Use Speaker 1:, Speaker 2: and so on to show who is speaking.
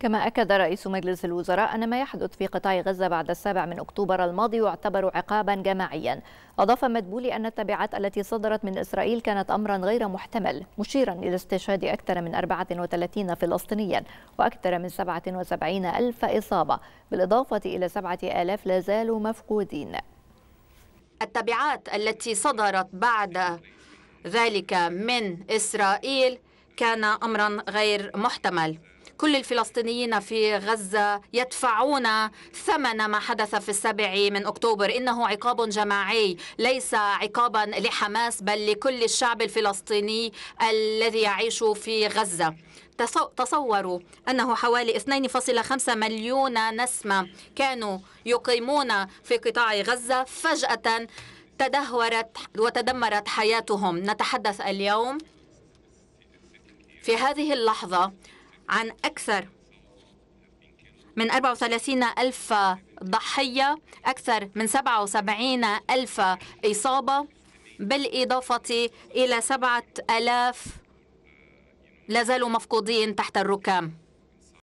Speaker 1: كما أكد رئيس مجلس الوزراء أن ما يحدث في قطاع غزة بعد السابع من أكتوبر الماضي يعتبر عقابا جماعيا أضاف مدبولي أن التبعات التي صدرت من إسرائيل كانت أمرا غير محتمل مشيرا إلى استشهاد أكثر من 34 فلسطينيا وأكثر من 77 ألف إصابة بالإضافة إلى 7000 لا زالوا مفقودين
Speaker 2: التبعات التي صدرت بعد ذلك من إسرائيل كان أمرا غير محتمل كل الفلسطينيين في غزة يدفعون ثمن ما حدث في السابع من أكتوبر إنه عقاب جماعي ليس عقابا لحماس بل لكل الشعب الفلسطيني الذي يعيش في غزة تصوروا أنه حوالي 2.5 مليون نسمة كانوا يقيمون في قطاع غزة فجأة تدهورت وتدمرت حياتهم نتحدث اليوم في هذه اللحظة عن أكثر من 34 ألف ضحية أكثر من 77 ألف إصابة بالإضافة إلى 7 ألاف لازالوا مفقودين تحت الركام